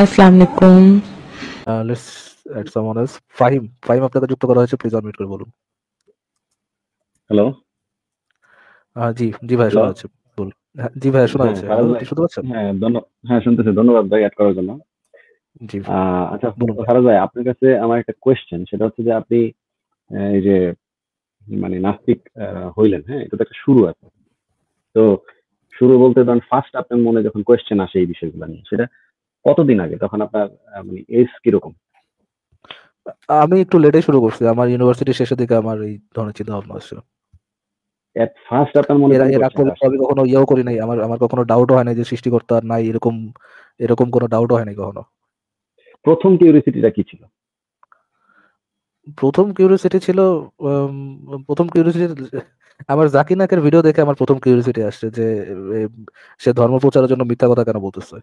আসসালামুকুম let's add someone else Fahim Fahim আপনাকে যুক্ত করা হয়েছে প্লিজ আনমিউট করে বলুন হ্যালো জি জি ভাই শোনা যাচ্ছে বল হ্যাঁ, জি ভাই শোনা হ্যাঁ, যাচ্ছে শুনতে পাচ্ছেন হ্যাঁ হ্যাঁ শুনতেছি ধন্যবাদ ভাই অ্যাড করার জন্য জি আচ্ছা বলুন ফারাজ ভাই আপনার কাছে আমার একটা কোশ্চেন সেটা হচ্ছে যে আপনি এই যে মানে নাস্তিক হইলেন হ্যাঁ এটা তো একটা শুরু আছে তো শুরু বলতে ধরেন ফার্স্ট আপনার মনে যখন কোয়েশ্চেন আসে এই বিষয়গুলো নিয়ে সেটা কতদিন আগে তখন আপনার মানে এজ কিরকম আমি একটু লেটে শুরু করছি আমার ইউনিভার্সিটি শেষের দিকে আমার এই ধরনের চিন্তা ভাবনা আসছিল এট ফার্স্ট আপনার মনে এর আমি কখনো ইয়েও করি নাই আমার আমার কখনো ডাউটও হয় নাই যে সৃষ্টিকর্তা নাই এরকম এরকম কোনো ডাউটও হয় নাই কখনো প্রথম কিউরিওসিটিটা কি ছিল প্রথম কিউরিওসিটি ছিল প্রথম কিউরিওসিটি আমার জাকির নাকের ভিডিও দেখে আমার প্রথম কিউরিওসিটি আসছে যে সে ধর্ম প্রচারের জন্য মিথ্যা কথা কেন বলতেছে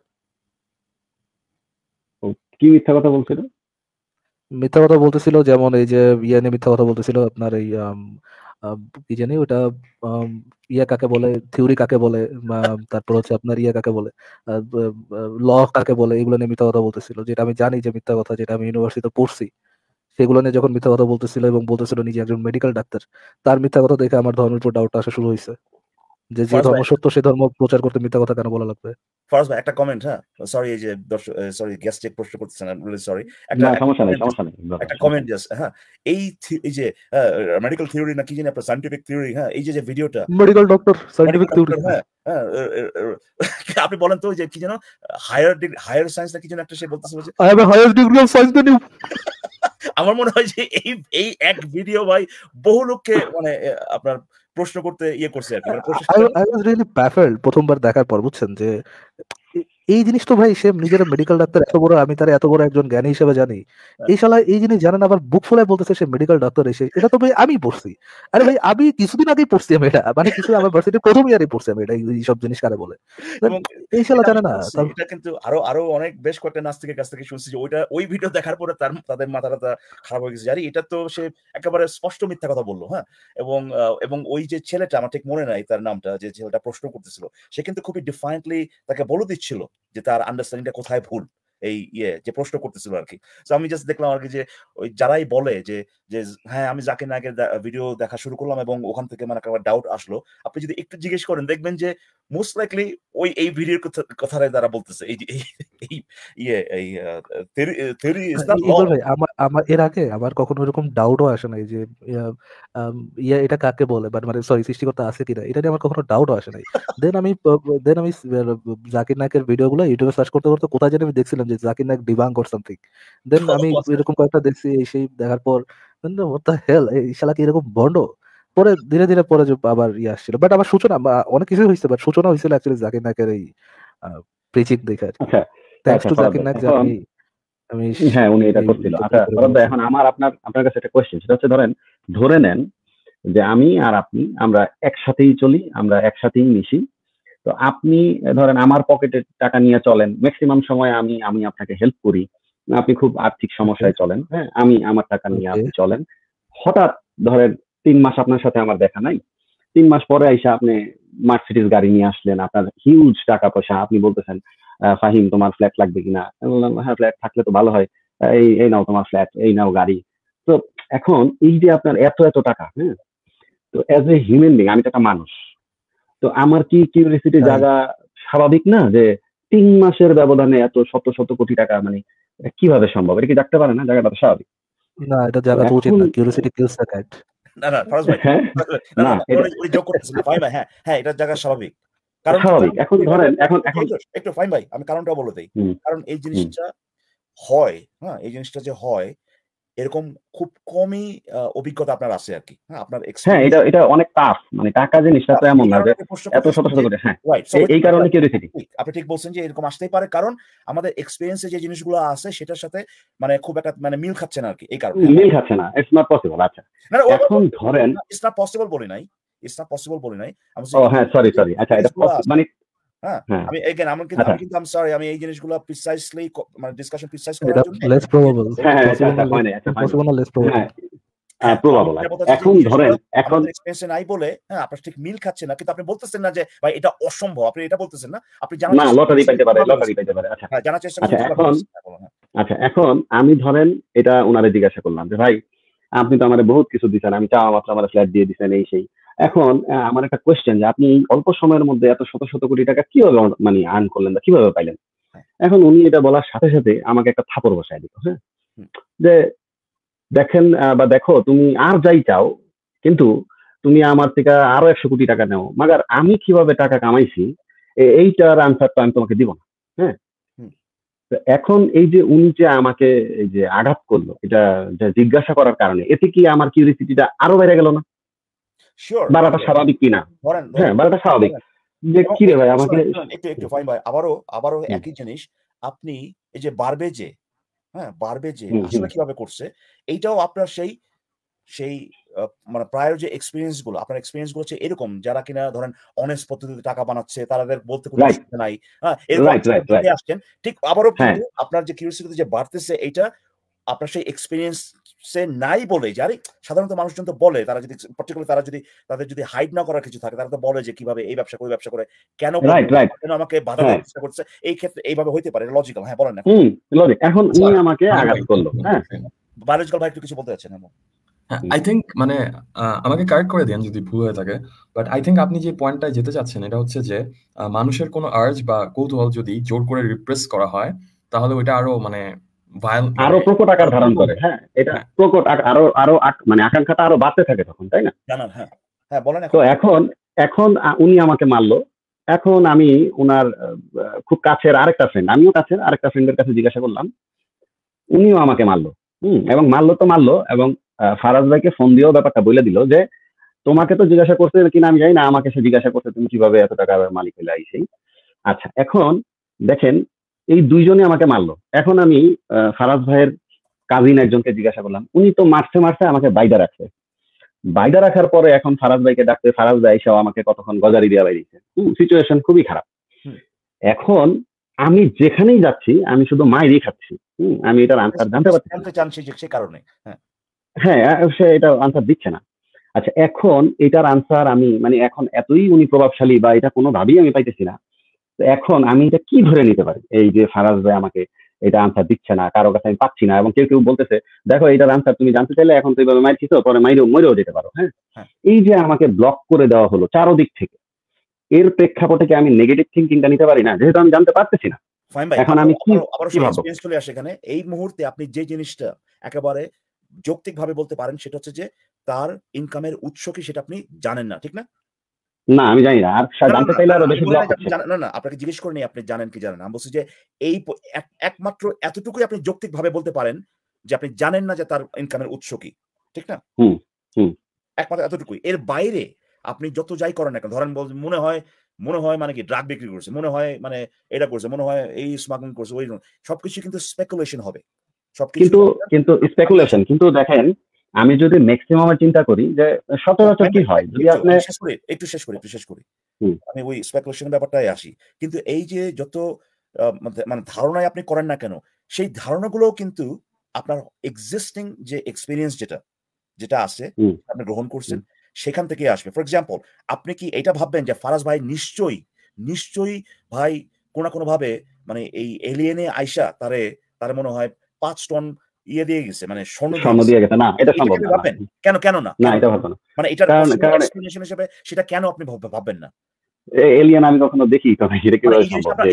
কি মিথ্যা কথা বলছিল মিথ্যা কথা বলতেছিল যেমন এই যে ইয়া নিয়ে মিথ্যা কথা বলতেছিল আপনার এই কি জানি ওটা ইয়া কাকে বলে থিওরি কাকে বলে তারপর হচ্ছে আপনার ইয়া কাকে বলে ল কাকে বলে এগুলো নিয়ে মিথ্যা কথা বলতেছিল যেটা আমি জানি যে মিথ্যা কথা যেটা আমি ইউনিভার্সিটিতে পড়ছি সেগুলো নিয়ে যখন মিথ্যা কথা বলতেছিল এবং বলতেছিল নিজে একজন মেডিকেল ডাক্তার তার মিথ্যা কথা দেখে আমার ধর্মের উপর ডাউট আসা শুরু হয়েছে যে যে ধর্ম সত্য সে ধর্ম প্রচার করতে মিথ্যা কথা কেন বলা লাগবে ফার্স্ট ভাই একটা কমেন্ট হ্যাঁ সরি এই যে সরি গ্যাস চেক প্রশ্ন করতেছেন রিয়েলি সরি একটা সমস্যা নাই সমস্যা নাই একটা কমেন্ট জাস্ট হ্যাঁ এই এই যে মেডিকেল থিওরি নাকি জানি আপনার সায়েন্টিফিক থিওরি হ্যাঁ এই যে যে ভিডিওটা মেডিকেল ডক্টর সায়েন্টিফিক থিওরি হ্যাঁ, হ্যাঁ আপনি বলেন তো যে কি যেন হায়ার হায়ার সায়েন্স নাকি যেন একটা সে বলতেছে I have higher degree of science than you আমার মনে হয় যে এই এই এক ভিডিও ভাই বহু লোককে মানে আপনার প্রশ্ন করতে ইয়ে করছে আর কি মানে প্রথমবার দেখার পর বুঝছেন যে এই জিনিস তো ভাই সে নিজের মেডিকেল ডাক্তার এত বড় আমি তার এত বড় একজন জ্ঞানী হিসেবে জানি হ্যাঁ। এই শালা এই জিনিস জানেন আবার বুক ফুলায় বলতেছে সে মেডিকেল ডাক্তার এসে এটা তো ভাই আমি পড়ছি আরে ভাই আমি কিছুদিন আগেই পড়ছি আমি এটা মানে কিছু আমার ভার্সিটি প্রথম ইয়ারে পড়ছি আমি এটা এই সব জিনিস কারে বলে এই শালা জানে না এটা কিন্তু আরো আরো অনেক বেশ কয়েকটা নাস্তিকের কাছ থেকে শুনছি যে ওইটা ওই ভিডিও দেখার পরে তার তাদের মাথা খারাপ হয়ে গেছে জানি এটা তো সে একেবারে স্পষ্ট মিথ্যা কথা বললো হ্যাঁ এবং এবং ওই যে ছেলেটা আমার ঠিক মনে নাই তার নামটা যে ছেলেটা প্রশ্ন করতেছিল সে কিন্তু খুবই ডিফাইন্টলি তাকে বলে দিচ্ছিল যে তার আন্ডারস্ট্যান্ডিংটা কোথায় ভুল এই ইয়ে যে প্রশ্ন করতেছিল আর কি তো আমি জাস্ট দেখলাম আর কি যে ওই যারাই বলে যে যে হ্যাঁ আমি জাকির নায়কের ভিডিও দেখা শুরু করলাম এবং ওখান থেকে মানে একটা ডাউট আসলো আপনি যদি একটু জিজ্ঞেস করেন দেখবেন যে মোস্ট লাইকলি ওই এই ভিডিওর কথাটাই তারা বলতেছে এই এই ইয়ে এই হ্যাঁ, আমার আমার এর আগে আমার কখনো এরকম ডাউটও আসে নাই যে ইয়া এটা কাকে বলে বাট মানে সরি সৃষ্টিকর্তা আছে কিনা এটা নিয়ে আমার কখনো ডাউটও আসে নাই দেন আমি দেন আমি জাকির নায়কের ভিডিওগুলো ইউটিউবে সার্চ করতে করতে কোথায় জানি আমি দেখছিলাম দেখলাম যে জাকির নাক ডিবাং কর সামথিং দেন আমি এরকম কয়েকটা দেখছি এই সেই দেখার পর হেল এই শালা কি এরকম বন্ড পরে ধীরে ধীরে পরে আবার ইয়ে আসছিল বাট আমার সূচনা অনেক কিছু হয়েছে বাট সূচনা হয়েছিল অ্যাকচুয়ালি জাকির নাকের এই প্রিচিং দেখার থ্যাংকস টু জাকির নাক জানি আমি হ্যাঁ উনি এটা করছিল আচ্ছা এখন আমার আপনার আপনার কাছে একটা কোশ্চেন সেটা হচ্ছে ধরেন ধরে নেন যে আমি আর আপনি আমরা একসাথেই চলি আমরা একসাথেই মিশি তো আপনি ধরেন আমার পকেটে টাকা নিয়ে চলেন ম্যাক্সিমাম সময় আমি আমি আপনাকে হেল্প করি আপনি খুব আর্থিক সমস্যায় চলেন হ্যাঁ আমি আমার টাকা নিয়ে আপনি চলেন হঠাৎ ধরেন তিন মাস আপনার সাথে আমার দেখা নাই তিন মাস পরে আইসা আপনি মার্সিডিস গাড়ি নিয়ে আসলেন আপনার হিউজ টাকা পয়সা আপনি বলতেছেন ফাহিম তোমার ফ্ল্যাট লাগবে কিনা হ্যাঁ ফ্ল্যাট থাকলে তো ভালো হয় এই এই নাও তোমার ফ্ল্যাট এই নাও গাড়ি তো এখন এই যে আপনার এত এত টাকা হ্যাঁ তো অ্যাজ এ হিউম্যান বিং আমি তো একটা মানুষ তো আমার কি কিউরিয়াসিটি হ্যাঁ। জায়গা স্বাভাবিক না যে তিন মাসের ব্যবধানে এত শত শত কোটি টাকা মানে কিভাবে সম্ভব এটা কি জানতে পারে না জায়গাটা স্বাভাবিক না এটা জায়গা তো উচিত না কিউরিয়াসিটি কিলস দ্য ক্যাট না না ফরজ ভাই হ্যাঁ? না উনি যোগ করতেছেন ফাইন ভাই হ্যাঁ হ্যাঁ এটা জায়গা স্বাভাবিক কারণ স্বাভাবিক এখন ধরেন এখন এখন একটু ফাইন ভাই আমি কারণটা বলতেই কারণ এই জিনিসটা হয় হ্যাঁ এই জিনিসটা যে হয় এরকম খুব কমই অভিজ্ঞতা আপনার আছে আর কি হ্যাঁ, আপনার হ্যাঁ এটা এটা অনেক টাফ মানে টাকা জিনিসটা তো আচ্ছা, এমন না যে এত শত শত করে হ্যাঁ এই কারণে কিউরিওসিটি আপনি ঠিক বলছেন যে এরকম আসতেই পারে কারণ আমাদের এক্সপেরিয়েন্সে যে জিনিসগুলো আছে সেটার সাথে মানে খুব একটা মানে মিল খাচ্ছে না আর কি এই কারণে মিল খাচ্ছে না ইটস নট পসিবল আচ্ছা এখন ধরেন ইটস নট পসিবল বলি নাই ইটস নট পসিবল বলি নাই ও হ্যাঁ সরি সরি আচ্ছা এটা মানে হ্যাঁ? হ্যাঁ আমি এগেন কিন্তু হ্যাঁ, আমি হ্যাঁ। কিন্তু সরি আমি এই জিনিসগুলো প্রিসাইজলি মানে ডিসকাশন করার জন্য লেস হ্যাঁ লেস এখন ঠিক মিল খাচ্ছেন না কিন্তু আপনি বলতেছেন না যে ভাই এটা অসম্ভব আপনি এটা বলতেছেন না আপনি পাইতে পারে আচ্ছা জানার চেষ্টা আচ্ছা, আচ্ছা, এখন আমি ধরেন এটা ওনারে জিজ্ঞাসা করলাম যে ভাই আপনি তো আমার বহুত কিছু দিচ্ছেন আমি চাওয়া মাত্র আমার ফ্ল্যাট দিয়ে দিচ্ছেন এই সেই এখন আমার একটা কোয়েশ্চেন যে আপনি অল্প সময়ের মধ্যে এত শত শত কোটি টাকা কিভাবে মানে আর্ন করলেন বা কিভাবে পাইলেন হ্যাঁ। এখন উনি এটা বলার সাথে সাথে আমাকে একটা থাপর বসায় দিত হ্যাঁ যে দেখেন বা দেখো তুমি আর যাই চাও কিন্তু তুমি আমার থেকে আরো একশো কোটি টাকা নেও মাগার আমি কিভাবে টাকা কামাইছি এইটার আনসারটা আমি তোমাকে দিব না হ্যাঁ এখন এই যে উনি যে আমাকে এই যে আঘাত করলো এটা জিজ্ঞাসা করার কারণে এতে কি আমার কিউরিসিটিটা আরো বেড়ে গেল না বাড়াটা স্বাভাবিক কিনা হ্যাঁ স্বাভাবিক যে কি রে ভাই আমাকে একটু একটু ফাইন ভাই আবারও আবারও একই জিনিস আপনি এই যে যে হ্যাঁ যে আসলে কিভাবে করছে এইটাও আপনার সেই সেই মানে যে এক্সপিরিয়েন্স গুলো আপনার এক্সপিরিয়েন্স গুলো হচ্ছে এরকম যারা কিনা ধরেন অনেস্ট পদ্ধতিতে টাকা বানাচ্ছে তাদের বলতে কোনো নাই হ্যাঁ এরকম আসছেন ঠিক আবারও হ্যাঁ। আপনার যে কিউরিয়াসিটি যে বাড়তেছে এটা আপনার সেই এক্সপিরিয়েন্স সে নাই বলে যে আরে সাধারণত মানুষজন তো বলে তারা যদি পার্টিকুলার তারা যদি তাদের যদি হাইড না করার কিছু থাকে তারা তো বলে যে কিভাবে এই ব্যবসা করে ব্যবসা করে কেন কেন আমাকে বাধা ব্যবসা হ্যাঁ। করছে এই ক্ষেত্রে এইভাবে হইতে পারে লজিক্যাল হ্যাঁ বলেন না লজিক এখন উনি আচ্ছা। আমাকে হ্যাঁ, আঘাত করলো হ্যাঁ বায়োলজিক্যাল ভাই একটু কিছু বলতে চাচ্ছেন এমন আই হ্যাঁ, থিঙ্ক মানে আমাকে কারেক্ট করে দেন যদি ভুল হয়ে থাকে বাট আই থিঙ্ক আপনি যে পয়েন্টটায় যেতে চাচ্ছেন এটা হচ্ছে যে মানুষের কোনো আর্জ বা কৌতূহল যদি জোর করে রিপ্রেস করা হয় তাহলে ওইটা আরো মানে আরো প্রকট আকার ধারণ করে হ্যাঁ এটা প্রকট আরো আরো মানে আকাঙ্ক্ষাটা আরো বাড়তে থাকে তখন তাই না হ্যাঁ। হ্যাঁ, তো এখন এখন উনি আমাকে মারলো এখন আমি ওনার খুব কাছের আরেকটা ফ্রেন্ড আমিও কাছের আরেকটা ফ্রেন্ডের কাছে জিজ্ঞাসা করলাম উনিও আমাকে মারলো হম এবং মারলো তো মারলো এবং ফারাজ ভাইকে ফোন দিয়েও ব্যাপারটা বলে দিল যে তোমাকে তো জিজ্ঞাসা করতে কিনা আমি জানি না আমাকে সে জিজ্ঞাসা করতে তুমি কিভাবে এত টাকার মালিক হলে আইসেই আচ্ছা এখন দেখেন এই দুইজনে আমাকে মারলো এখন আমি ফারাজ ভাইয়ের কাজিন একজনকে জিজ্ঞাসা করলাম উনি তো মারছে মারছে আমাকে বাইদা রাখছে বাইদা রাখার পরে এখন ফারাজ ভাইকে ডাকতে ফারাজ ভাই সব আমাকে কতক্ষণ গজারি দেওয়া বাইরেছে সিচুয়েশন খুবই খারাপ এখন আমি যেখানেই যাচ্ছি আমি শুধু মায়েরই খাচ্ছি আমি এটার আনসার জানতে পারছি জানতে চাচ্ছি সে কারণে হ্যাঁ, হ্যাঁ সে এটা আনসার দিচ্ছে না আচ্ছা এখন এটার আনসার আমি মানে এখন এতই উনি প্রভাবশালী বা এটা কোনো কোনোভাবেই আমি পাইতেছি না এখন আমি এটা কি ধরে নিতে পারি এই যে ফারাজ ভাই আমাকে এটা আনসার দিচ্ছে না কারো কাছে আমি পাচ্ছি না এবং কেউ কেউ বলতেছে দেখো এটার আনসার তুমি জানতে চাইলে এখন তো এইভাবে মারছিস পরে মাইরেও মরেও যেতে পারো হ্যাঁ, হ্যাঁ। এই যে আমাকে ব্লক করে দেওয়া হলো চারোদিক থেকে এর প্রেক্ষাপটে কি আমি নেগেটিভ থিঙ্কিংটা নিতে পারি না যেহেতু আমি জানতে পারতেছি না এখন আমি কি চলে আসে এখানে এই মুহূর্তে আপনি যে জিনিসটা একেবারে যৌক্তিকভাবে বলতে পারেন সেটা হচ্ছে যে তার ইনকামের উৎস কি সেটা আপনি জানেন না ঠিক না না আমি জানি না আর জানতে চাইলে আরো বেশি ব্লক না না আপনাকে জিজ্ঞেস করে আপনি জানেন কি জানেন আমি বলছি যে এই একমাত্র এতটুকুই আপনি যৌক্তিক ভাবে বলতে পারেন যে আপনি জানেন না যে তার ইনকামের উৎস কি ঠিক না একমাত্র এতটুকুই এর বাইরে আপনি যত যাই করেন না ধরেন মনে হয় মনে হয় মানে কি ড্রাগ বিক্রি করছে মনে হয় মানে এটা করছে মনে হয় এই স্মাগলিং করছে ওই সবকিছু কিন্তু স্পেকুলেশন হবে সবকিছু কিন্তু কিন্তু স্পেকুলেশন কিন্তু দেখেন আমি যদি ম্যাক্সিমাম চিন্তা করি যে সচরাচর কি হয় যদি আপনি শেষ করি একটু শেষ করি একটু শেষ করি আমি ওই স্পেকুলেশন ব্যাপারটাই আসি কিন্তু এই যে যত মানে, মানে ধারণায় আপনি করেন না কেন সেই ধারণাগুলো কিন্তু আপনার এক্সিস্টিং যে এক্সপিরিয়েন্স যেটা যেটা আছে আপনি গ্রহণ করছেন সেখান থেকে আসবে ফর এক্সাম্পল আপনি কি এটা ভাববেন যে ফারাজ ভাই নিশ্চয়ই নিশ্চয়ই ভাই কোনো না কোনো ভাবে মানে এই এলিয়েনে আইসা তারে তার মনে হয় পাঁচ টন ইয়ে দিয়ে গেছে মানে স্বর্ণ দিয়ে গেছে না এটা সম্ভব না কেন কেন না না এটা ভাববেন মানে এটা এক্সপ্লেনেশন হিসেবে সেটা কেন আপনি ভাববেন না এলিয়ান আমি কখনো দেখি তবে এটা কি মানে সম্ভব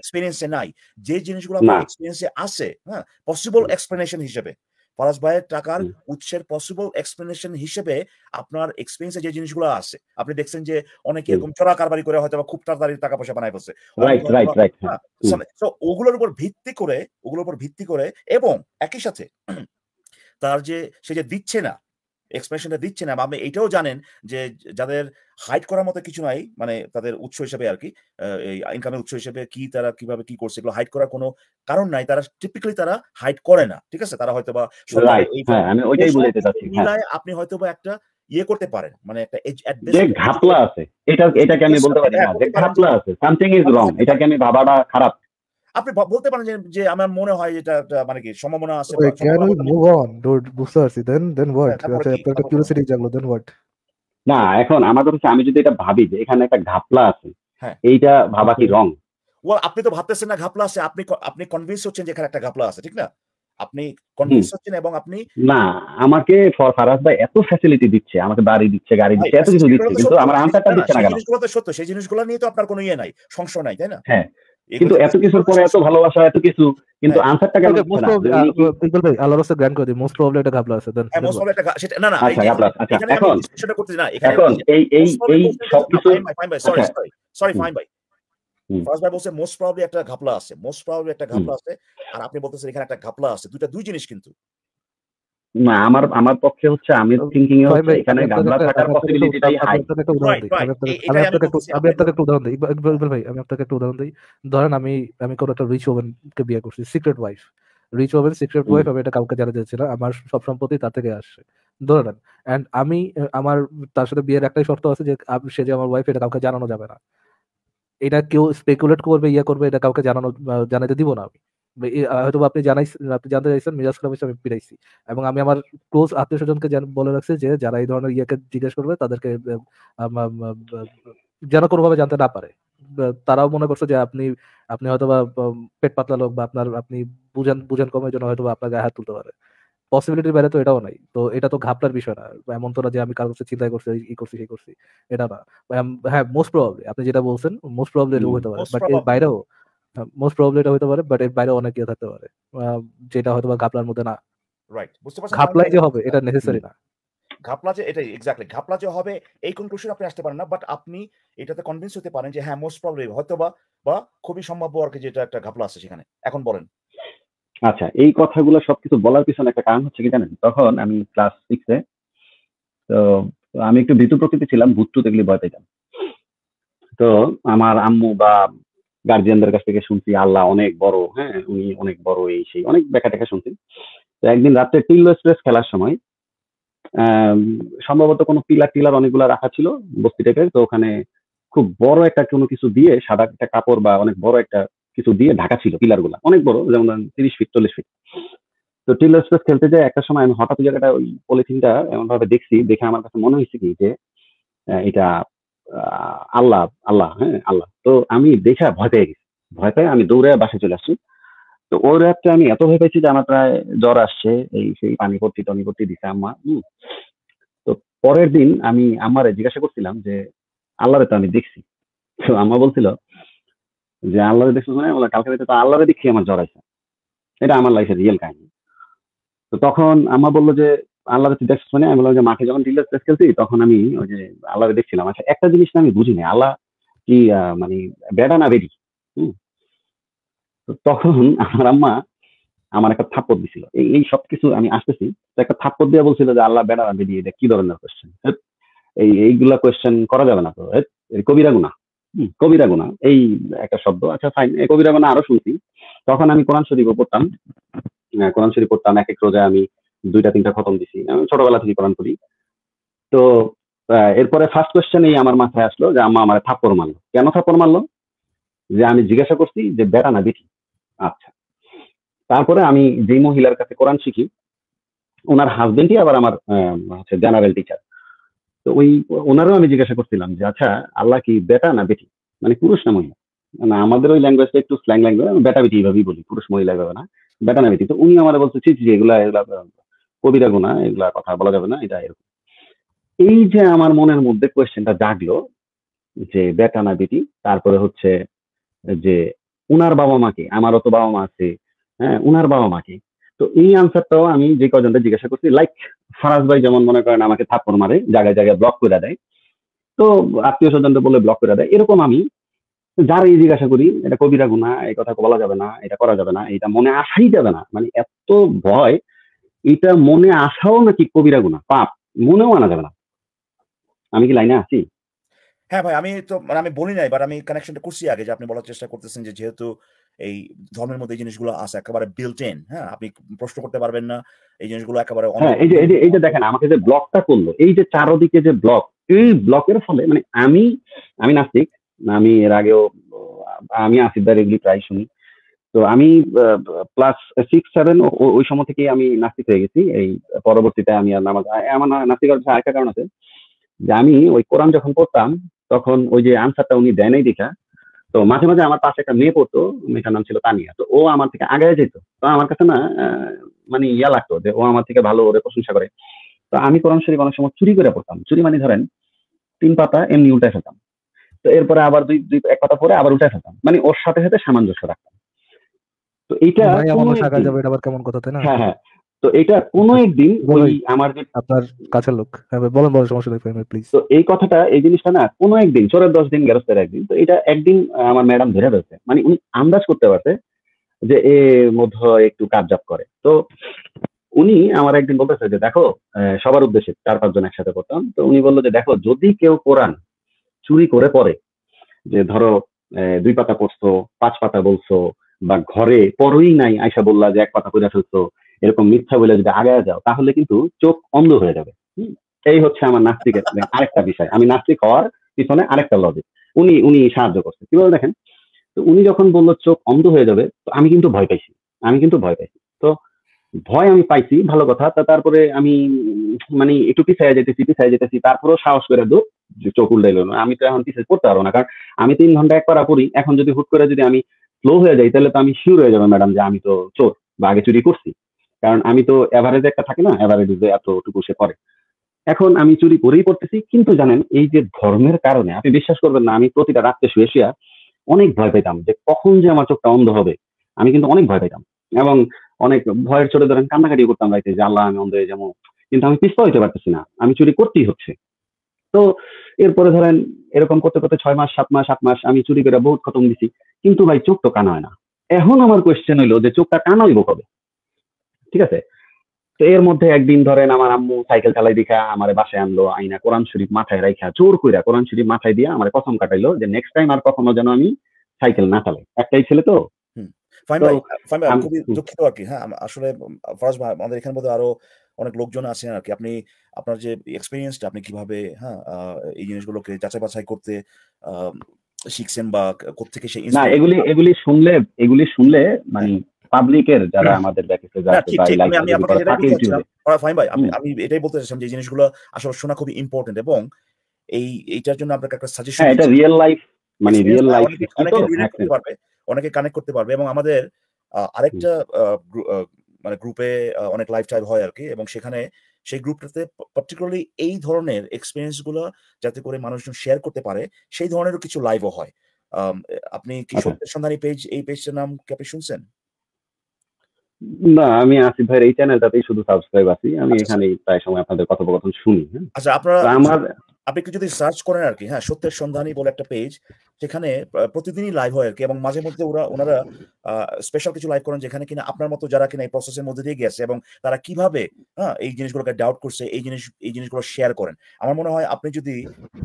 এক্সপেরিয়েন্সে নাই যে জিনিসগুলো আপনার এক্সপেরিয়েন্সে আছে হ্যাঁ পসিবল এক্সপ্লেনেশন হিসেবে পলাশ ভাইয়ের টাকার উৎসের পসিবল এক্সপ্লেনেশন হিসেবে আপনার এক্সপেন্সে যে জিনিসগুলো আছে আপনি দেখছেন যে অনেকে এরকম চড়া কারবারি করে হয়তো খুব তাড়াতাড়ি টাকা পয়সা বানায় বসে হ্যাঁ। হ্যাঁ, ওগুলোর উপর ভিত্তি করে ওগুলোর উপর ভিত্তি করে এবং একই সাথে তার যে সে যে দিচ্ছে না এক্সপ্রেশনটা দিচ্ছে না আপনি এটাও জানেন যে যাদের হাইট করার মতো কিছু নাই মানে তাদের উৎস হিসেবে আর কি ইনকামের উৎস হিসেবে কি তারা কিভাবে কি করছে এগুলো হাইট করার কোনো কারণ নাই তারা টিপিক্যালি তারা হাইট করে না ঠিক আছে তারা হয়তো বা হ্যাঁ, হ্যাঁ। আপনি হয়তো বা একটা ইয়ে করতে পারেন মানে একটা যে ঘাপলা আছে এটা এটাকে আমি বলতে পারি না যে ঘাপলা আছে সামথিং ইজ রং এটাকে আমি ভাবাটা খারাপ আপনি বলতে পারেন যে আমার মনে হয় যেটা মানে কি সম্ভাবনা আছে can we move on dude বুঝতে পারছি দেন দেন হোয়াট আচ্ছা আপনার কিউরিওসিটি জাগলো দেন হোয়াট না এখন আমার কথা হচ্ছে আমি যদি এটা ভাবি যে এখানে একটা ঘাপলা আছে হ্যাঁ। এইটা ভাবা কি রং ওয়াল আপনি তো ভাবতেছেন না ঘাপলা আছে আপনি আপনি কনভিন্স হচ্ছেন যে এখানে একটা ঘাপলা আছে ঠিক না আপনি কনভিন্স হচ্ছেন এবং আপনি না আমাকে ফারাজ ভাই এত ফ্যাসিলিটি দিচ্ছে আমাকে বাড়ি দিচ্ছে গাড়ি দিচ্ছে এত কিছু দিচ্ছে কিন্তু আমার আনসারটা দিচ্ছে না কেন জিনিসগুলো তো সত্য সেই জিনিসগুলো নিয়ে তো আপনার কোনো ইয়ে নাই সংশয় নাই তাই না হ্যাঁ কিন্তু এত কিছুর পরে এত ভালোবাসা এত কিছু কিন্তু আনসারটা মোস্ট প্রবলি করে মোস্ট প্রবলি এটা ঘাবলা আছে দেন মোস্ট প্রবলি এটা সেটা না না আচ্ছা ঘাবলা আচ্ছা এখন সেটা করতে না এখানে এখন এই এই এই সবকিছু সরি সরি সরি ফাইন ভাই ফার্স্ট আচ্ছা। ভাই বলছে মোস্ট প্রবলি একটা ঘাপলা আছে মোস্ট প্রবলি একটা ঘাপলা আছে আর আপনি বলতেছেন এখানে একটা ঘাপলা আছে দুটা দুই জিনিস কিন্তু না আমার আমার পক্ষে হচ্ছে আমি থিংকিং এ হচ্ছে এখানে গামলা থাকার পসিবিলিটিটাই হাই আমি আপনাকে আমি আপনাকে উদাহরণ ইকবাল ভাই আমি আপনাকে উদাহরণ ধরেন আমি আমি একটা রিচ কে বিয়ে করছি secret wife rich oven secret wife আমি এটা কাউকে জানা যাচ্ছে না আমার সব সম্পত্তি তার থেকে আসছে ধরেন এন্ড আমি আমার তার সাথে বিয়ের একটাই শর্ত আছে যে সে যে আমার ওয়াইফ এটা কাউকে জানানো যাবে না এটা কেউ স্পেকুলেট করবে ইয়ে করবে এটা কাউকে জানানো জানাতে দিব না আমি হয়তো আপনি জানাই আপনি জানতে চাইছেন মিরাজ খান আমি পিড়াইছি এবং আমি আমার ক্লোজ আত্মীয় স্বজনকে বলে রাখছি যে যারা এই ধরনের ইয়েকে জিজ্ঞেস করবে তাদেরকে যেন কোনোভাবে জানতে না পারে তারাও মনে করছে যে আপনি আপনি হয়তো বা পেট পাতলা লোক বা আপনার আপনি বুঝেন বুঝেন কমের জন্য হয়তো বা আপনার গায়ে হাত তুলতে পারে পসিবিলিটির বাইরে তো এটাও নাই তো এটা তো ঘাপলার বিষয় না এমন তো না যে আমি কার কাছে চিন্তা করছি ই করছি সেই করছি এটা না হ্যাঁ মোস্ট প্রবলি আপনি যেটা বলছেন মোস্ট প্রবলি লোক হতে পারে বাট এর বাইরেও মোস্ট প্রবলি এটা হতে পারে বাট এর বাইরে অনেক ইয়ে থাকতে পারে যেটা হয়তো বা ঘাপলার মধ্যে না রাইট বুঝতে পারছেন ঘাপলাই মানে যে হবে এটা নেসেসারি হ্যাঁ, না ঘাপলা যে এটাই এক্স্যাক্টলি ঘাপলা যে হবে এই কনক্লুশন আপনি আসতে পারেন না বাট আপনি এটাতে কনভিন্স হতে পারেন যে হ্যাঁ মোস্ট প্রবলি হয়তো বা বা খুবই সম্ভাব্য আর কি যেটা একটা ঘাপলা আছে সেখানে এখন বলেন আচ্ছা এই কথাগুলো সবকিছু বলার পিছনে একটা কারণ হচ্ছে কি জানেন তখন আমি ক্লাস সিক্সে তো আমি একটু ভীতু প্রকৃতি ছিলাম ভূত দেখলে ভয় পেতাম তো আমার আম্মু বা গার্জিয়ানদের কাছ থেকে শুনছি আল্লাহ অনেক বড় হ্যাঁ উনি অনেক বড় এই সেই অনেক ব্যাখ্যা টেখা শুনছি তো একদিন রাত্রে টিল্লো এক্সপ্রেস খেলার সময় সম্ভবত কোনো পিলার টিলার অনেকগুলো রাখা ছিল বস্তি টাইপের তো ওখানে খুব বড় একটা কোনো কিছু দিয়ে সাদা একটা কাপড় বা অনেক বড় একটা কিছু দিয়ে ঢাকা ছিল পিলার গুলা অনেক বড় যেমন তিরিশ ফিট চল্লিশ ফিট তো টিলার স্প্রেস খেলতে যায় একটা সময় আমি হঠাৎ জায়গাটা ওই পলিথিনটা এমন ভাবে দেখছি দেখে আমার কাছে মনে হয়েছে কি যে এটা আল্লাহ আল্লাহ হ্যাঁ আল্লাহ তো আমি দেখা ভয় পেয়ে গেছি ভয় পেয়ে আমি দৌড়ে বাসে চলে আসছি তো ওই রাত্রে আমি এত ভয় পেয়েছি যে আমার প্রায় জ্বর আসছে এই সেই পানি ভর্তি টনি ভর্তি দিছে আম্মা হম তো পরের দিন আমি আমার জিজ্ঞাসা করছিলাম যে আল্লাহরে তো আমি দেখছি তো আম্মা বলছিল যে আল্লাহরে দেখছো মানে বলে কালকে তো আল্লাহরে দেখি আমার জ্বর আসছে এটা আমার লাইফের রিয়েল কাহিনী তো তখন আম্মা বললো যে আল্লাহ দেখছি শুনে মানে, আমি বললাম যে মাঠে যখন ডিলার টেস্ট খেলছি তখন আমি ওই যে আল্লাহ দেখছিলাম আচ্ছা একটা জিনিস আমি বুঝিনি আল্লাহ কি মানে বেড়া না বেরি তখন আমার আম্মা আমার একটা থাপ্পড় দিছিল এই সব কিছু আমি আসতেছি তো একটা থাপ্পড় দিয়ে বলছিল যে আল্লাহ বেড়া না বেরি এটা কি ধরনের কোয়েশ্চেন এই এইগুলা কোয়েশ্চেন করা যাবে না তো কবিরা গুনা কবিরা গুনা এই একটা শব্দ আচ্ছা ফাইন কবিরা গুনা আরো শুনছি তখন আমি কোরআন শরীফ পড়তাম কোরআন শরীফ পড়তাম এক এক রোজা আমি দুইটা তিনটা খতম দিছি আমি ছোটবেলা থেকে পালন করি তো এরপরে ফার্স্ট কোয়েশ্চেন এই আমার মাথায় আসলো যে আম্মা আমার থাপ্পড় মারলো কেন থাপ্পড় মারলো যে আমি জিজ্ঞাসা করছি যে বেড়া না বেটি আচ্ছা তারপরে আমি যে মহিলার কাছে কোরআন শিখি ওনার হাজবেন্ডই আবার আমার হচ্ছে জেনারেল টিচার তো ওই ওনারও আমি জিজ্ঞাসা করছিলাম যে আচ্ছা আল্লাহ কি বেটা না বেটি মানে পুরুষ না মহিলা মানে আমাদের ওই ল্যাঙ্গুয়েজটা একটু স্ল্যাং ল্যাঙ্গুয়েজ বেটা বেটি এইভাবেই বলি পুরুষ মহিলা এভাবে না বেটা না বেটি তো উনি আমার বলছে ছি জি এগুলা এগুলা কবিরা গুণা এগুলা কথা বলা যাবে না এটা এরকম এই যে আমার মনের মধ্যে কোয়েশ্চেনটা জাগলো যে বেটা না বেটি তারপরে হচ্ছে যে উনার বাবা মাকে আমারও তো বাবা মা আছে হ্যাঁ উনার বাবা মাকে তো এই আনসারটাও আমি যে কজনটা জিজ্ঞাসা করছি লাইক ফারাজ ভাই যেমন মনে করেন আমাকে থাপ্পড় মারে জায়গায় জায়গায় ব্লক করে দেয় তো আত্মীয় স্বজনদের বলে ব্লক করে দেয় এরকম আমি যার এই জিজ্ঞাসা করি এটা কবিরা গুণা এই কথা বলা যাবে না এটা করা যাবে না এটা মনে আসাই যাবে না মানে এত ভয় এটা মনে আসাও নাকি কবিরা গুণা পাপ মনেও আনা যাবে না আমি কি লাইনে আছি হ্যাঁ ভাই আমি তো মানে আমি বলি নাই বাট আমি কানেকশনটা করছি আগে যে আপনি বলার চেষ্টা করতেছেন যে যেহেতু এই ধর্মের মধ্যে এই জিনিসগুলো আছে একেবারে বিল্ট ইন হ্যাঁ আপনি প্রশ্ন করতে পারবেন না এই জিনিসগুলো একেবারে হ্যাঁ, এই যে এই যে দেখেন আমাকে যে ব্লকটা করলো এই যে চারদিকে যে ব্লক এই ব্লকের ফলে মানে আমি আমি নাস্তিক আমি এর আগেও আমি আসিফদার এগুলি প্রায় শুনি তো আমি ক্লাস সিক্স সেভেন ওই সময় থেকেই আমি নাস্তিক হয়ে গেছি এই পরবর্তীতে আমি আর নামাজ আমার নাস্তিক আরেকটা কারণ আছে যে আমি ওই কোরআন যখন পড়তাম তখন ওই যে আনসারটা উনি দেয় নাই দেখা তো মাঝে মাঝে আমার পাশে একটা মেয়ে পড়তো মেয়েটার নাম ছিল তানিয়া তো ও আমার থেকে আগে যেত তো আমার কাছে না মানে ইয়া লাগতো যে ও আমার থেকে ভালো ওরে প্রশংসা করে তো আমি কোরআন শরীফ অনেক সময় চুরি করে পড়তাম চুরি মানে ধরেন তিন পাতা এমনি উল্টায় ফেলতাম তো এরপরে আবার দুই দুই এক পাতা পরে আবার উল্টায় ফেলতাম মানে ওর সাথে সাথে সামঞ্জস্য রাখতাম তো এটা থাকা যাবে এটা আবার কেমন কথা তাই না হ্যাঁ হ্যাঁ তো এটা কোনো আচ্ছা, একদিন ওই আমার যে আপনার কাছের লোক হ্যাঁ, বলেন বলেন সমস্যা নেই প্লিজ তো এই কথাটা এই জিনিসটা না কোনো একদিন চোরের দশ দিন গ্যারস্তের একদিন তো এটা একদিন আমার ম্যাডাম ধরে রয়েছে মানে উনি আন্দাজ করতে পারছে যে এ মধ্যে একটু কাবজাব করে তো উনি আমার একদিন বলতেছে যে দেখো সবার উদ্দেশ্যে চার পাঁচজন একসাথে করতাম তো উনি বললো যে দেখো যদি কেউ কোরআন চুরি করে পরে যে ধরো দুই পাতা পড়ছো পাঁচ পাতা বলছো বা ঘরে পরই নাই আয়সা বললা যে এক কথা করে ফেলছো এরকম মিথ্যা বলে যদি আগে যাও তাহলে কিন্তু চোখ অন্ধ হয়ে যাবে এই হচ্ছে আমার নাস্তিকের মানে আরেকটা বিষয় আমি নাস্তিক হওয়ার পিছনে আরেকটা লজিক উনি উনি সাহায্য করছে কি বলে দেখেন তো উনি যখন বলল চোখ অন্ধ হয়ে যাবে তো আমি কিন্তু ভয় পাইছি আমি কিন্তু ভয় পাইছি তো ভয় আমি পাইছি ভালো কথা তা তারপরে আমি মানে একটু পিছায় যেতেছি পিছায় যেতেছি তারপরেও সাহস করে দু চোখ উল্টাইল না আমি তো এখন পিছিয়ে পড়তে পারবো না কারণ আমি তিন ঘন্টা এক পারা পড়ি এখন যদি হুট করে যদি আমি স্লো হয়ে যাই তাহলে তো আমি শিওর হয়ে যাবো ম্যাডাম যে আমি তো চোর বা আগে চুরি করছি কারণ আমি তো এভারেজ একটা থাকে না এভারেজ এতটুকু সে করে এখন আমি চুরি করেই করতেছি কিন্তু জানেন এই যে ধর্মের কারণে আপনি বিশ্বাস করবেন না আমি প্রতিটা রাত্রে শুয়ে শুয়ে অনেক ভয় পেতাম যে কখন যে আমার চোখটা অন্ধ হবে আমি কিন্তু অনেক ভয় পেতাম এবং অনেক ভয়ের ছোট ধরেন কান্নাকাটি করতাম রাইতে যে আল্লাহ আমি অন্ধ হয়ে যাবো কিন্তু আমি পিস্তা হইতে পারতেছি না আমি চুরি করতেই হচ্ছে তো এরপরে ধরেন এরকম করতে করতে ছয় মাস সাত মাস আট মাস আমি চুরি করে বহুত খতম দিছি কিন্তু ভাই চোখ তো কানা হয় না এখন আমার কোয়েশ্চেন হইলো যে চোখটা কানা হইব কবে ঠিক আছে তো এর মধ্যে একদিন ধরেন আমার আম্মু সাইকেল চালাই দিখা আমার বাসায় আনলো আইনা কোরআন শরীফ মাথায় রাইখা চোর কইরা কোরআন শরীফ মাথায় দিয়া আমার কসম কাটাইলো যে নেক্সট টাইম আর কখনো যেন আমি সাইকেল না চালাই একটাই ছেলে তো খুবই দুঃখিত আর কি হ্যাঁ আসলে ফরাজ ভাই আমাদের এখানে আরো অনেক লোকজন আর কি আপনি আপনার যে আপনি কিভাবে হ্যাঁ এই জিনিসগুলোকে যাচাই বাছাই করতে শিখছেন বা কোথেকে সেই না এগুলি এগুলি শুনলে এগুলি শুনলে মানে পাবলিকের হ্যাঁ। যারা হ্যাঁ। আমাদের ব্যাকেজে ফাইন ভাই আমি আমি এটাই বলতে চাইছিলাম যে জিনিসগুলো আসলে শোনা খুবই ইম্পর্টেন্ট এবং এই এইটার জন্য আপনাকে একটা সাজেশন হ্যাঁ, এটা রিয়েল লাইফ মানে রিয়েল লাইফ অনেকে রিলেট করতে পারবে অনেকে কানেক্ট করতে পারবে এবং আমাদের আরেকটা মানে গ্রুপে অনেক লাইফ টাইপ হয় আর কি এবং সেখানে সেই গ্রুপটাতে পার্টিকুলারলি এই ধরনের এক্সপিরিয়েন্স গুলো যাতে করে মানুষজন শেয়ার করতে পারে সেই ধরনেরও কিছু লাইভও হয় আপনি কি আচ্ছা। সত্যের সন্ধানী পেজ এই পেজটার নাম কি আপনি শুনছেন না আমি আসিফ ভাইয়ের এই চ্যানেলটাতেই শুধু সাবস্ক্রাইব আছি আমি আচ্ছা, আচ্ছা। এখানেই প্রায় সময় আপনাদের কথোপকথন শুনি হ্যাঁ। আচ্ছা আপনারা আমার আপনি যদি সার্চ করেন আর কি হ্যাঁ সত্যের সন্ধানী বলে একটা পেজ সেখানে প্রতিদিনই লাইভ হয় আর কি এবং মাঝে মধ্যে ওরা ওনারা স্পেশাল কিছু লাইভ করেন যেখানে কিনা আপনার মতো যারা কিনা এই প্রসেসের মধ্যে দিয়ে গেছে এবং তারা কিভাবে হ্যাঁ এই জিনিসগুলোকে ডাউট করছে এই জিনিস এই জিনিসগুলো শেয়ার করেন আমার মনে হয় আপনি যদি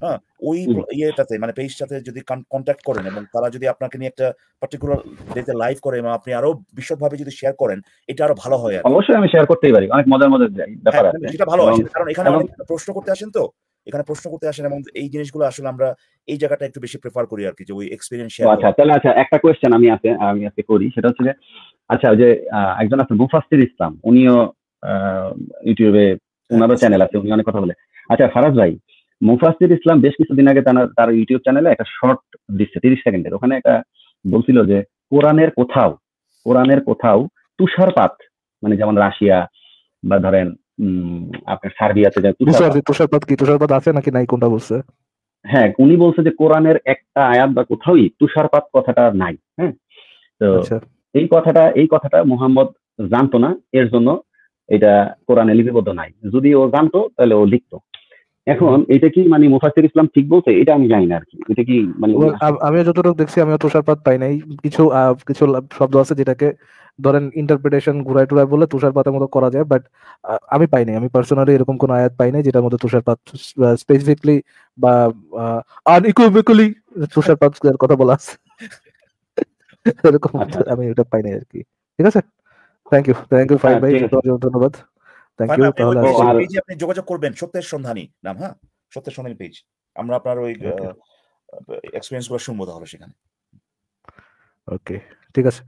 হ্যাঁ ওই ইয়েটাতে মানে পেজটাতে যদি কন্ট্যাক্ট করেন এবং তারা যদি আপনাকে নিয়ে একটা পার্টিকুলার ডেতে লাইভ করে এবং আপনি আরো বিশদভাবে যদি শেয়ার করেন এটা আরো ভালো হয় অবশ্যই আমি শেয়ার করতেই পারি অনেক মজার মজার ব্যাপার হ্যাঁ, আছে সেটা ভালো কারণ এখানে প্রশ্ন করতে আসেন তো এখানে প্রশ্ন করতে আসেন এবং এই জিনিসগুলো আসলে আমরা এই জায়গাটা একটু বেশি প্রেফার করি আর কি যে ওই এক্সপিরিয়েন্স শেয়ার আচ্ছা তাহলে আচ্ছা একটা কোয়েশ্চেন আমি আছে আমি আজকে করি সেটা হচ্ছে যে আচ্ছা যে একজন আছে মুফাসসির ইসলাম উনিও ইউটিউবে ওনারও চ্যানেল আছে উনি অনেক কথা বলে আচ্ছা ফারাজ ভাই মুফাসির ইসলাম বেশ কিছুদিন আগে তার ইউটিউব চ্যানেলে একটা শর্ট দিচ্ছে তিরিশ সেকেন্ডের ওখানে একটা বলছিল যে কোরআনের কোথাও কোরআনের কোথাও তুষারপাত মানে যেমন রাশিয়া বা ধরেন আপনার সার্বিয়াতে যায় তুষারপাত কি তুষারপাত আছে নাকি নাই কোনটা বলছে হ্যাঁ উনি বলছে যে কোরআনের একটা আয়াত বা কোথাওই তুষারপাত কথাটা নাই হ্যাঁ তো আচ্ছা। এই কথাটা এই কথাটা মোহাম্মদ জানতো না এর জন্য এটা কোরআনে লিপিবদ্ধ নাই যদি ও জানতো তাহলে ও লিখতো এখন এটা কি মানে মুফাসির ইসলাম ঠিক বলছে এটা আমি জানি না আর কি এটা কি মানে আমি যতটুকু দেখছি আমি তুষারপাত পাই নাই কিছু কিছু শব্দ আছে যেটাকে ধরেন ইন্টারপ্রিটেশন ঘুরাই টুরাই বলে তুষারপাতের মতো করা যায় বাট আমি পাই নাই আমি পার্সোনালি এরকম কোন আয়াত পাই নাই যেটার মধ্যে তুষারপাত স্পেসিফিকলি বা আনইকুইভিকলি তুষারপাত কথা বলা আছে এরকম আচ্ছা, আচ্ছা। আমি এটা পাই নাই আর কি ঠিক আছে thank you thank you five ভাই ধন্যবাদ যোগাযোগ করবেন সত্যের সন্ধানী নাম হ্যাঁ সত্যের সন্ধানী পেজ আমরা আপনার ওই এক্সপিরিয়েন্স গুলো শুনবো তাহলে সেখানে ওকে ঠিক আছে